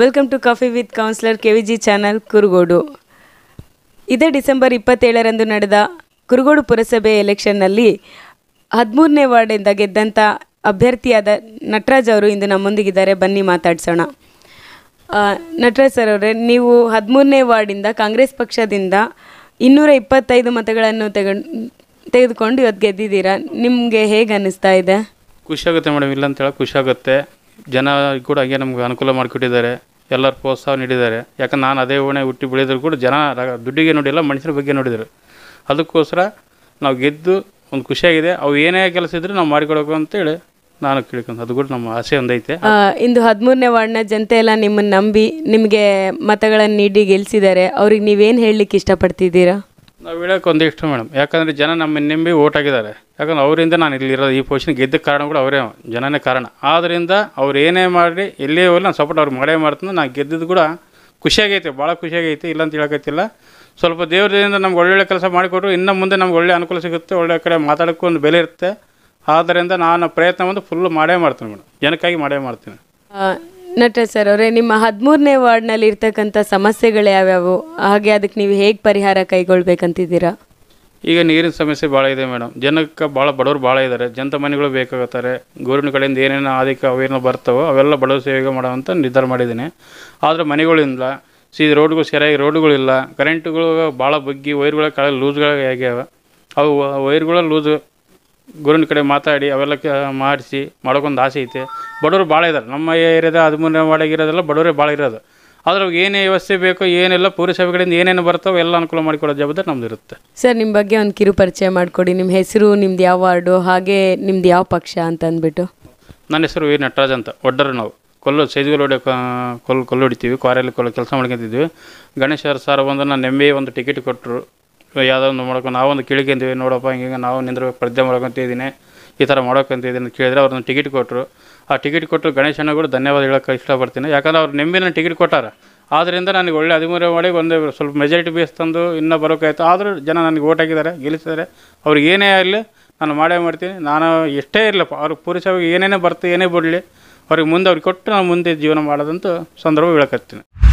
welcome to coffee with councillor K V G channel Kurugodu ಇದೇ ಡಿಸೆಂಬರ್ ಇಪ್ಪತ್ತೇಳರಂದು ನಡೆದ ಕುರುಗೋಡು ಪುರಸಭೆ ಎಲೆಕ್ಷನ್ನಲ್ಲಿ ಹದಿಮೂರನೇ ವಾರ್ಡಿಂದ ಗೆದ್ದಂಥ ಅಭ್ಯರ್ಥಿಯಾದ ನಟರಾಜ್ ಅವರು ಇಂದು ನಮ್ಮೊಂದಿಗಿದ್ದಾರೆ ಬನ್ನಿ ಮಾತಾಡ್ಸೋಣ ನಟರಾಜ್ ಸರ್ ಅವರೇ ನೀವು ಹದಿಮೂರನೇ ವಾರ್ಡಿಂದ ಕಾಂಗ್ರೆಸ್ ಪಕ್ಷದಿಂದ ಇನ್ನೂರ ಇಪ್ಪತ್ತೈದು ಮತಗಳನ್ನು ತೆಗೆ ತೆಗೆದುಕೊಂಡು ಇವತ್ತು ಗೆದ್ದಿದ್ದೀರಾ ನಿಮಗೆ ಹೇಗೆ ಅನ್ನಿಸ್ತಾ ಇದೆ ಖುಷಿಯಾಗುತ್ತೆ ಮೇಡಮ್ ಇಲ್ಲ ಅಂತ ಖುಷಿಯಾಗುತ್ತೆ ಜನ ಕೂಡ ಹಾಗೆ ನಮ್ಗೆ ಅನುಕೂಲ ಮಾಡಿಕೊಟ್ಟಿದ್ದಾರೆ ಎಲ್ಲರೂ ಪ್ರೋತ್ಸಾಹ ನೀಡಿದ್ದಾರೆ ಯಾಕಂದ್ರೆ ನಾನು ಅದೇ ಓಣೆ ಹುಟ್ಟಿ ಬೆಳೆದರೂ ಕೂಡ ಜನ ದುಡ್ಡಿಗೆ ನೋಡಿಲ್ಲ ಮನುಷ್ಯರ ಬಗ್ಗೆ ನೋಡಿದರು ಅದಕ್ಕೋಸ್ಕರ ನಾವು ಗೆದ್ದು ಒಂದು ಖುಷಿಯಾಗಿದೆ ಅವು ಏನೇ ಕೆಲಸ ಇದ್ರೆ ನಾವು ಮಾಡಿಕೊಡಬೇಕು ಅಂತೇಳಿ ನಾನು ಕೇಳ್ಕೊಂಡು ಅದು ಕೂಡ ನಮ್ಮ ಆಸೆ ಒಂದೈತೆ ಇಂದು ಹದಿಮೂರನೇ ವಾರ್ಡ್ನ ಜನತೆ ಎಲ್ಲ ನಿಮ್ಮನ್ನು ನಂಬಿ ನಿಮಗೆ ಮತಗಳನ್ನು ನೀಡಿ ಗೆಲ್ಸಿದ್ದಾರೆ ಅವ್ರಿಗೆ ನೀವೇನು ಹೇಳಲಿಕ್ಕೆ ಇಷ್ಟಪಡ್ತಿದ್ದೀರಾ ನಾವು ಹೇಳೋಕೆ ಇಷ್ಟ ಮೇಡಮ್ ಯಾಕಂದರೆ ಜನ ನಮ್ಮನ್ನು ನಂಬಿ ಓಟ್ ಆಗಿದ್ದಾರೆ ಯಾಕಂದ್ರೆ ಅವರಿಂದ ನಾನು ಇಲ್ಲಿರೋ ಈ ಪೊಸಿಷನ್ ಗೆದ್ದ ಕೂಡ ಅವರೇ ಜನನೇ ಕಾರಣ ಆದ್ದರಿಂದ ಅವ್ರು ಏನೇ ಮಾಡಿ ಎಲ್ಲೇ ಹೋಗಲಿ ನಾನು ಸಪೋರ್ಟ್ ಅವ್ರು ಮಾಡೇ ಮಾಡ್ತೀನಿ ನಾನು ಗೆದ್ದಿದ್ದು ಕೂಡ ಖುಷಿಯಾಗೈತೆ ಭಾಳ ಖುಷಿಯಾಗೈತೆ ಇಲ್ಲ ಅಂತ ಹೇಳಕತ್ತಿಲ್ಲ ಸ್ವಲ್ಪ ದೇವ್ರದಿಂದ ನಮ್ಗೆ ಒಳ್ಳೊಳ್ಳೆ ಕೆಲಸ ಮಾಡಿಕೊಟ್ರು ಇನ್ನು ಮುಂದೆ ನಮ್ಗೆ ಒಳ್ಳೆ ಅನುಕೂಲ ಸಿಗುತ್ತೆ ಒಳ್ಳೆ ಕಡೆ ಮಾತಾಡೋಕ್ಕೂ ಒಂದು ಬೆಲೆ ಇರುತ್ತೆ ಆದ್ದರಿಂದ ನಾನು ಪ್ರಯತ್ನ ಒಂದು ಫುಲ್ಲು ಮಾಡೇ ಮಾಡ್ತೀನಿ ಮೇಡಮ್ ಜನಕ್ಕಾಗಿ ಮಾಡೇ ಮಾಡ್ತೀನಿ ನಟರಾಜ್ ಸರ್ ಅವರೇ ನಿಮ್ಮ ಹದಿಮೂರನೇ ವಾರ್ಡ್ನಲ್ಲಿ ಇರ್ತಕ್ಕಂಥ ಸಮಸ್ಯೆಗಳು ಯಾವ್ಯಾವು ಹಾಗೆ ಅದಕ್ಕೆ ನೀವು ಹೇಗೆ ಪರಿಹಾರ ಕೈಗೊಳ್ಬೇಕಂತಿದ್ದೀರಾ ಈಗ ನೀರಿನ ಸಮಸ್ಯೆ ಭಾಳ ಇದೆ ಮೇಡಮ್ ಜನಕ್ಕೆ ಭಾಳ ಬಡವರು ಭಾಳ ಇದ್ದಾರೆ ಜನತ ಮನೆಗಳು ಬೇಕಾಗುತ್ತಾರೆ ಗೋರಿನ ಕಡೆಯಿಂದ ಏನೇನು ಆದಿಕ ಅವೇನೋ ಬರ್ತವೋ ಅವೆಲ್ಲ ಬಡವರು ಸೇವೆ ಮಾಡೋವಂಥ ನಿರ್ಧಾರ ಮಾಡಿದ್ದೀನಿ ಆದರೆ ಮನೆಗಳಿಂದ ಸೀದ ರೋಡ್ಗಳು ಸರಿಯಾಗಿ ರೋಡ್ಗಳಿಲ್ಲ ಕರೆಂಟ್ಗಳು ಭಾಳ ಬಗ್ಗಿ ವೈರ್ಗಳ ಕಳೆ ಲೂಸ್ಗಳ ಆಗ್ಯಾವೆ ಅವು ವೈರ್ಗಳ ಲೂಸ್ ಗೋರಿನ ಕಡೆ ಮಾತಾಡಿ ಅವೆಲ್ಲ ಮಾಡಿಸಿ ಮಾಡೋಕ್ಕೊಂದು ಆಸೆ ಐತೆ ಬಡವರು ಭಾಳ ಇದ್ದಾರೆ ನಮ್ಮ ಏರಿಯಾದ ಹದಿಮೂರನೇ ವಾರ್ಡಾಗಿರೋದೆಲ್ಲ ಬಡವರೇ ಭಾಳ ಇರೋದು ಆದರೆ ಅವ್ರಿಗೆ ಏನೇ ವ್ಯವಸ್ಥೆ ಬೇಕೋ ಏನೆಲ್ಲ ಪುರಸಭೆಗಳಿಂದ ಏನೇನು ಬರ್ತಾವೆ ಎಲ್ಲ ಅನುಕೂಲ ಮಾಡಿಕೊಡೋ ಜವಾಬ್ದಾರಿ ನಮ್ದು ಇರುತ್ತೆ ಸರ್ ನಿಮ್ಮ ಬಗ್ಗೆ ಒಂದು ಕಿರು ಪರಿಚಯ ಮಾಡಿಕೊಡಿ ನಿಮ್ಮ ಹೆಸರು ನಿಮ್ದು ಯಾವ ವಾರ್ಡು ಹಾಗೆ ನಿಮ್ದು ಯಾವ ಪಕ್ಷ ಅಂತ ಅಂದ್ಬಿಟ್ಟು ನನ್ನ ಹೆಸರು ವಿ ನಟರಾಜ್ ಅಂತ ಒಡ್ಡರು ನಾವು ಕೊಲ್ಲು ಸೈಜುಗಳು ಕೊಲ್ಲ ಕೊಲ್ಲು ಕೊಲ್ಲು ಹೊಡಿತೀವಿ ಕ್ವಾರೆಯಲ್ಲಿ ಕೊಲ್ಲು ಕೆಲಸ ಮಾಡ್ಕೊತಿದ್ವಿ ಗಣೇಶ್ ಸರ್ ಬಂದು ನಾನು ಎಮ್ ಒಂದು ಟಿಕೆಟ್ ಕೊಟ್ಟರು ಯಾವುದೋ ಒಂದು ಮಾಡ್ಕೊಂಡು ನಾವೊಂದು ಕೇಳ್ಕೊಂತೀವಿ ನೋಡಪ್ಪ ಹಿಂಗೆ ನಾವು ನಿಂದ್ರೆ ಪ್ರದ್ಯ ಮಾಡ್ಕೊತಿದ್ದೀನಿ ಈ ಥರ ಮಾಡೋಕ್ಕಂತಿದ್ದೀನಿ ಅಂತ ಕೇಳಿದ್ರೆ ಅವ್ರನ್ನ ಟಿಕೆಟ್ ಕೊಟ್ಟರು ಆ ಟಿಕೆಟ್ ಕೊಟ್ಟರು ಗಣೇಶ ಕೂಡ ಧನ್ಯವಾದ ಹೇಳೋಕೆ ಇಷ್ಟಪಡ್ತೀನಿ ಯಾಕಂದ್ರೆ ಅವ್ರು ನೆಮ್ಮಿನ ಟಿಕೆಟ್ ಕೊಟ್ಟಾರ ಆದ್ದರಿಂದ ನನಗೆ ಒಳ್ಳೆ ಹದಿಮೂರು ಮಾಡಿ ಒಂದು ಸ್ವಲ್ಪ ಮೆಜಾರಿಟಿ ಬೇಸ್ ತಂದು ಇನ್ನೂ ಬರೋಕ್ಕಾಯ್ತು ಆದರೂ ಜನ ನನಗೆ ಓಟ್ ಹಾಕಿದ್ದಾರೆ ಗೆಲ್ಲಿಸಿದ್ದಾರೆ ಅವ್ರಿಗೆ ಏನೇ ಆಗಲಿ ನಾನು ಮಾಡೇ ಮಾಡ್ತೀನಿ ನಾನು ಎಷ್ಟೇ ಇರಲಪ್ಪ ಅವ್ರಿಗೆ ಪುರುಷವಾಗಿ ಏನೇನೇ ಬರ್ತು ಏನೇ ಬಿಡಲಿ ಅವ್ರಿಗೆ ಮುಂದೆ ಅವ್ರಿಗೆ ಕೊಟ್ಟು ನಾನು ಮುಂದೆ ಜೀವನ ಮಾಡೋದಂತೂ ಸಂದರ್ಭ ಹೇಳ್ಕತ್ತೀನಿ